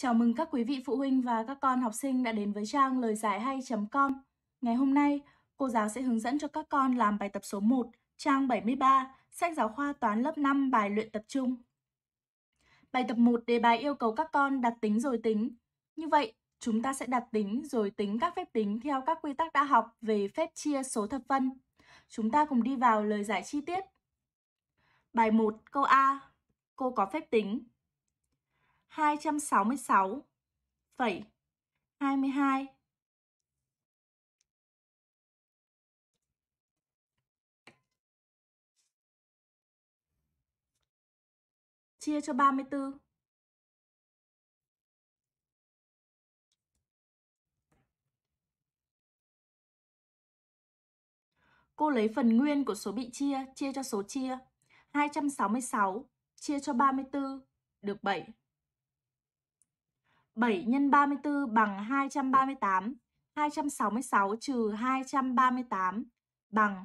Chào mừng các quý vị phụ huynh và các con học sinh đã đến với trang lời giải hay.com. Ngày hôm nay, cô giáo sẽ hướng dẫn cho các con làm bài tập số 1, trang 73, sách giáo khoa toán lớp 5 bài luyện tập trung. Bài tập 1 đề bài yêu cầu các con đặt tính rồi tính. Như vậy, chúng ta sẽ đặt tính rồi tính các phép tính theo các quy tắc đã học về phép chia số thập phân. Chúng ta cùng đi vào lời giải chi tiết. Bài 1 câu A, cô có phép tính 266 phẩy 22 chia cho 34 Cô lấy phần nguyên của số bị chia chia cho số chia 266 chia cho 34 được 7 7 x 34 bằng 238. 266 trừ 238 bằng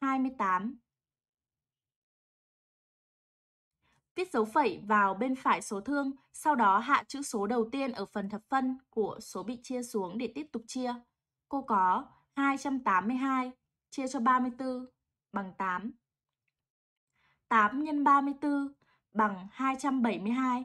28. Viết dấu phẩy vào bên phải số thương, sau đó hạ chữ số đầu tiên ở phần thập phân của số bị chia xuống để tiếp tục chia. Cô có 282 chia cho 34 bằng 8. 8 x 34 bằng 272.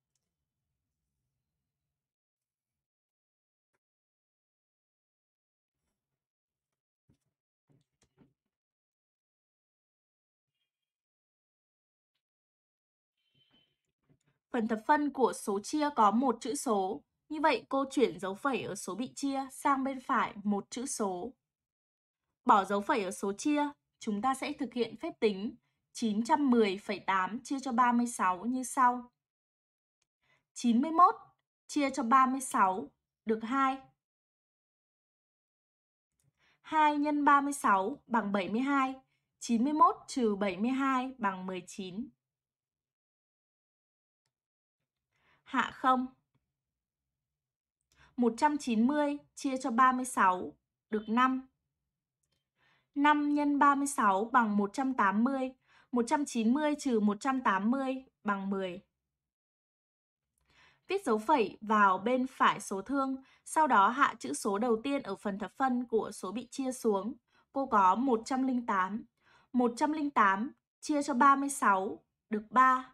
Phần thập phân của số chia có một chữ số. Như vậy cô chuyển dấu phẩy ở số bị chia sang bên phải một chữ số. Bỏ dấu phẩy ở số chia, chúng ta sẽ thực hiện phép tính 910,8 chia cho 36 như sau. 91 chia cho 36 được 2. 2 x 36 bằng 72. 91 trừ 72 bằng 19. hạ không. 190 chia cho 36 được 5. 5 x 36 bằng 180, 190 trừ 180 bằng 10. Viết dấu phẩy vào bên phải số thương, sau đó hạ chữ số đầu tiên ở phần thập phân của số bị chia xuống. Cô có 108. 108 chia cho 36 được 3.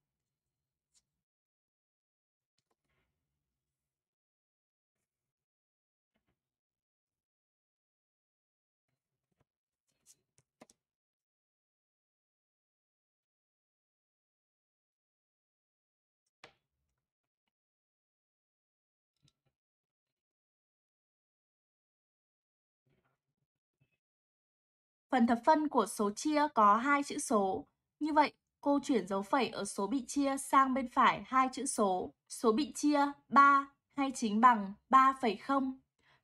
Phần thập phân của số chia có hai chữ số. Như vậy, cô chuyển dấu phẩy ở số bị chia sang bên phải hai chữ số. Số bị chia 3 hay chính bằng 3,0.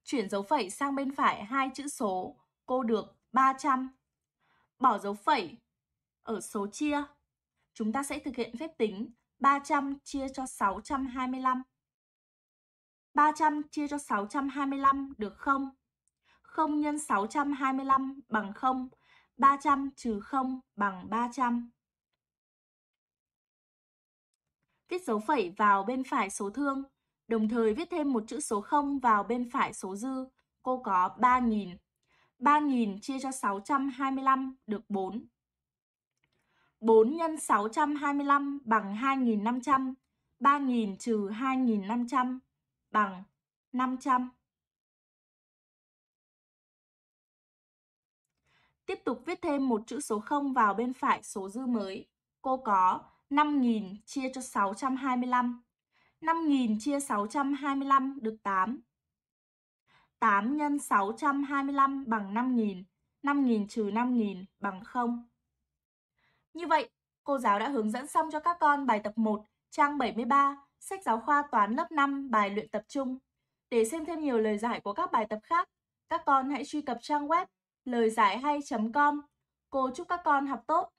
Chuyển dấu phẩy sang bên phải hai chữ số, cô được 300. Bỏ dấu phẩy ở số chia. Chúng ta sẽ thực hiện phép tính 300 chia cho 625. 300 chia cho 625 được không? 0 nhân 625 bằng 0, 300 trừ 0 bằng 300. Viết dấu phẩy vào bên phải số thương, đồng thời viết thêm một chữ số 0 vào bên phải số dư. Cô có 3.000. 3.000 chia cho 625 được 4. 4 nhân 625 bằng 2.500. 3.000 trừ 2.500 bằng 500. Tiếp tục viết thêm một chữ số 0 vào bên phải số dư mới. Cô có 5.000 chia cho 625. 5.000 chia 625 được 8. 8 nhân 625 bằng 5.000. 5.000 trừ 5.000 bằng 0. Như vậy, cô giáo đã hướng dẫn xong cho các con bài tập 1, trang 73, sách giáo khoa toán lớp 5, bài luyện tập trung. Để xem thêm nhiều lời giải của các bài tập khác, các con hãy truy cập trang web lời giải hay.com. Cô chúc các con học tốt.